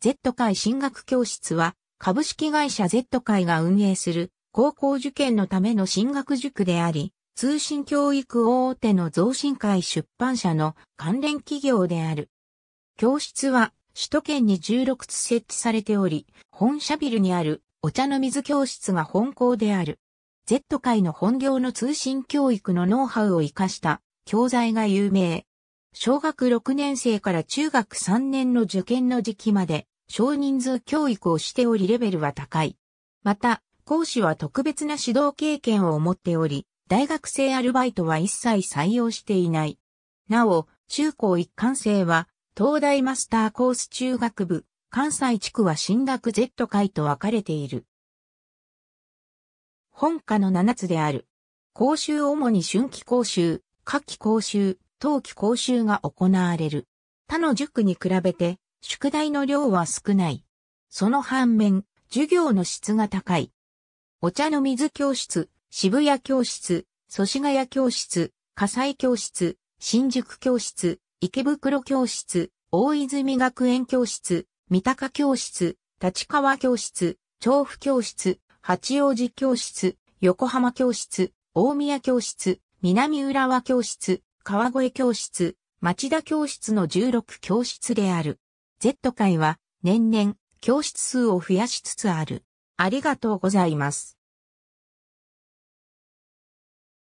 Z 会進学教室は、株式会社 Z 会が運営する高校受験のための進学塾であり、通信教育大手の増進会出版社の関連企業である。教室は首都圏に16つ設置されており、本社ビルにあるお茶の水教室が本校である。Z 会の本業の通信教育のノウハウを活かした教材が有名。小学6年生から中学3年の受験の時期まで少人数教育をしておりレベルは高い。また、講師は特別な指導経験を持っており、大学生アルバイトは一切採用していない。なお、中高一貫生は、東大マスターコース中学部、関西地区は進学 Z 会と分かれている。本科の7つである。講習主に春季講習、夏季講習、冬季講習が行われる。他の塾に比べて、宿題の量は少ない。その反面、授業の質が高い。お茶の水教室、渋谷教室、祖師ヶ谷教室、火災教室、新宿教室、池袋教室、大泉学園教室、三鷹教室、立川教室、調布教室、八王子教室、横浜教室、大宮教室、南浦和教室、川越教室、町田教室の16教室である。Z 会は年々教室数を増やしつつある。ありがとうございます。